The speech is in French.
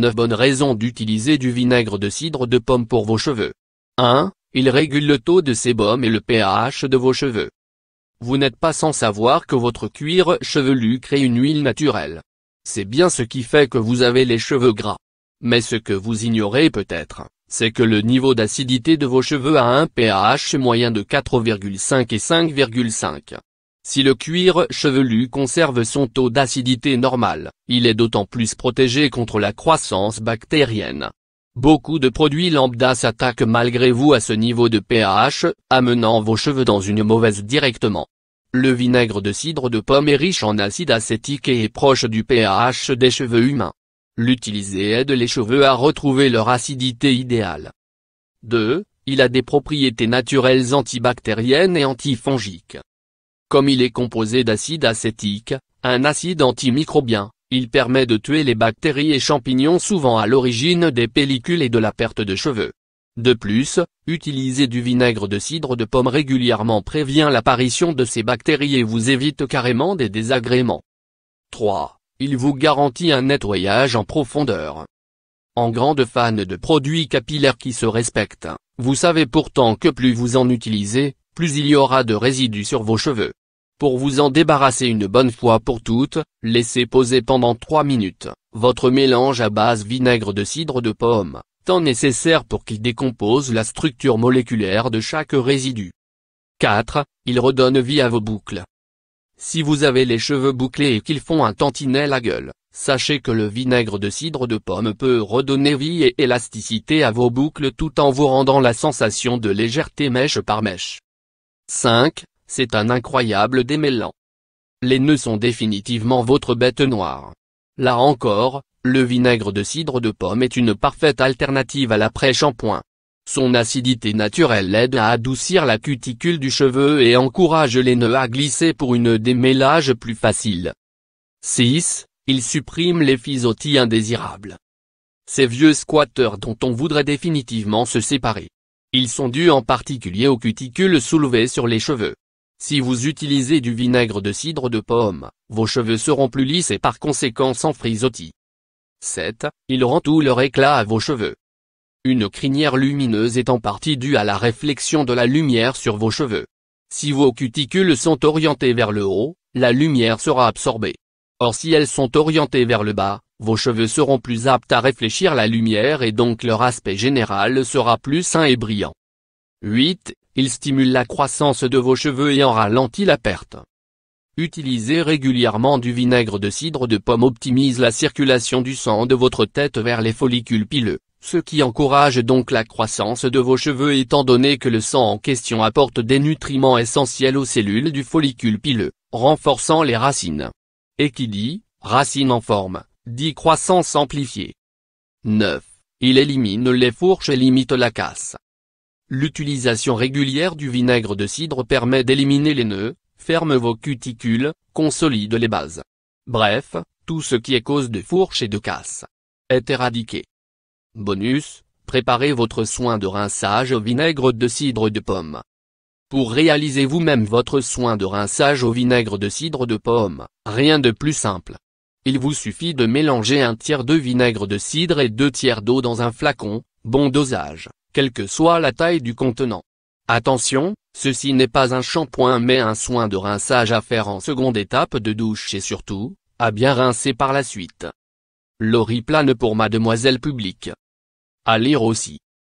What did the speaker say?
9 bonnes raisons d'utiliser du vinaigre de cidre de pomme pour vos cheveux. 1. Il régule le taux de sébum et le pH de vos cheveux. Vous n'êtes pas sans savoir que votre cuir chevelu crée une huile naturelle. C'est bien ce qui fait que vous avez les cheveux gras. Mais ce que vous ignorez peut-être, c'est que le niveau d'acidité de vos cheveux a un pH moyen de 4,5 et 5,5. Si le cuir chevelu conserve son taux d'acidité normal, il est d'autant plus protégé contre la croissance bactérienne. Beaucoup de produits lambda s'attaquent malgré vous à ce niveau de pH, amenant vos cheveux dans une mauvaise directement. Le vinaigre de cidre de pomme est riche en acide acétique et est proche du pH des cheveux humains. L'utiliser aide les cheveux à retrouver leur acidité idéale. 2. Il a des propriétés naturelles antibactériennes et antifongiques. Comme il est composé d'acide acétique, un acide antimicrobien, il permet de tuer les bactéries et champignons souvent à l'origine des pellicules et de la perte de cheveux. De plus, utiliser du vinaigre de cidre de pomme régulièrement prévient l'apparition de ces bactéries et vous évite carrément des désagréments. 3. Il vous garantit un nettoyage en profondeur. En grande fan de produits capillaires qui se respectent, vous savez pourtant que plus vous en utilisez, plus il y aura de résidus sur vos cheveux. Pour vous en débarrasser une bonne fois pour toutes, laissez poser pendant 3 minutes, votre mélange à base vinaigre de cidre de pomme, temps nécessaire pour qu'il décompose la structure moléculaire de chaque résidu. 4. Il redonne vie à vos boucles. Si vous avez les cheveux bouclés et qu'ils font un tantinet à gueule, sachez que le vinaigre de cidre de pomme peut redonner vie et élasticité à vos boucles tout en vous rendant la sensation de légèreté mèche par mèche. 5. C'est un incroyable démêlant. Les nœuds sont définitivement votre bête noire. Là encore, le vinaigre de cidre de pomme est une parfaite alternative à l'après-shampoing. Son acidité naturelle aide à adoucir la cuticule du cheveu et encourage les nœuds à glisser pour une démêlage plus facile. 6. Il supprime les physotis indésirables. Ces vieux squatteurs dont on voudrait définitivement se séparer. Ils sont dus en particulier aux cuticules soulevées sur les cheveux. Si vous utilisez du vinaigre de cidre de pomme, vos cheveux seront plus lisses et par conséquent sans frisottis. 7. Il rend tout leur éclat à vos cheveux. Une crinière lumineuse est en partie due à la réflexion de la lumière sur vos cheveux. Si vos cuticules sont orientées vers le haut, la lumière sera absorbée. Or si elles sont orientées vers le bas, vos cheveux seront plus aptes à réfléchir la lumière et donc leur aspect général sera plus sain et brillant. 8. Il stimule la croissance de vos cheveux et en ralentit la perte. Utiliser régulièrement du vinaigre de cidre de pomme optimise la circulation du sang de votre tête vers les follicules pileux, ce qui encourage donc la croissance de vos cheveux étant donné que le sang en question apporte des nutriments essentiels aux cellules du follicule pileux, renforçant les racines. Et qui dit, racines en forme, dit croissance amplifiée. 9. Il élimine les fourches et limite la casse. L'utilisation régulière du vinaigre de cidre permet d'éliminer les nœuds, ferme vos cuticules, consolide les bases. Bref, tout ce qui est cause de fourche et de casse est éradiqué. Bonus, préparez votre soin de rinçage au vinaigre de cidre de pomme. Pour réaliser vous-même votre soin de rinçage au vinaigre de cidre de pomme, rien de plus simple. Il vous suffit de mélanger un tiers de vinaigre de cidre et deux tiers d'eau dans un flacon, bon dosage quelle que soit la taille du contenant. Attention, ceci n'est pas un shampoing mais un soin de rinçage à faire en seconde étape de douche et surtout, à bien rincer par la suite. L'oriplane pour Mademoiselle Publique. À lire aussi.